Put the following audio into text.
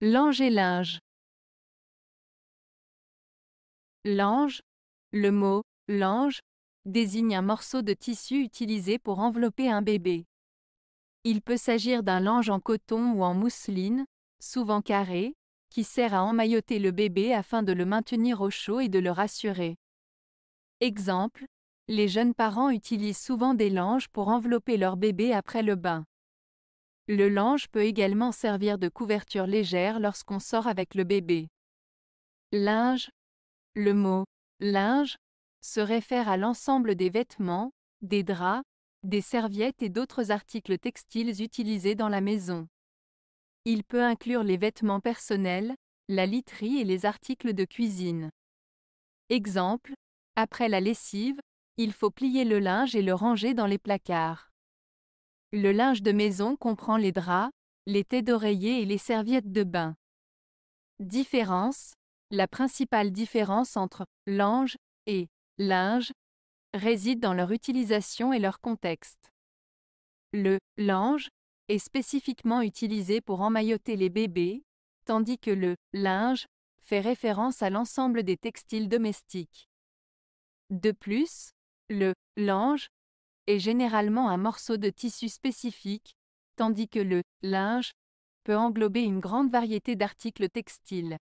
L'ange et linge. L'ange, le mot l'ange désigne un morceau de tissu utilisé pour envelopper un bébé. Il peut s'agir d'un linge en coton ou en mousseline, souvent carré, qui sert à emmailloter le bébé afin de le maintenir au chaud et de le rassurer. Exemple, les jeunes parents utilisent souvent des langes pour envelopper leur bébé après le bain. Le linge peut également servir de couverture légère lorsqu'on sort avec le bébé. Linge. Le mot linge se réfère à l'ensemble des vêtements, des draps, des serviettes et d'autres articles textiles utilisés dans la maison. Il peut inclure les vêtements personnels, la literie et les articles de cuisine. Exemple, après la lessive, il faut plier le linge et le ranger dans les placards. Le linge de maison comprend les draps, les thés d'oreiller et les serviettes de bain. Différence La principale différence entre linge et linge réside dans leur utilisation et leur contexte. Le linge est spécifiquement utilisé pour emmailloter les bébés, tandis que le linge fait référence à l'ensemble des textiles domestiques. De plus, le linge est généralement un morceau de tissu spécifique, tandis que le linge peut englober une grande variété d'articles textiles.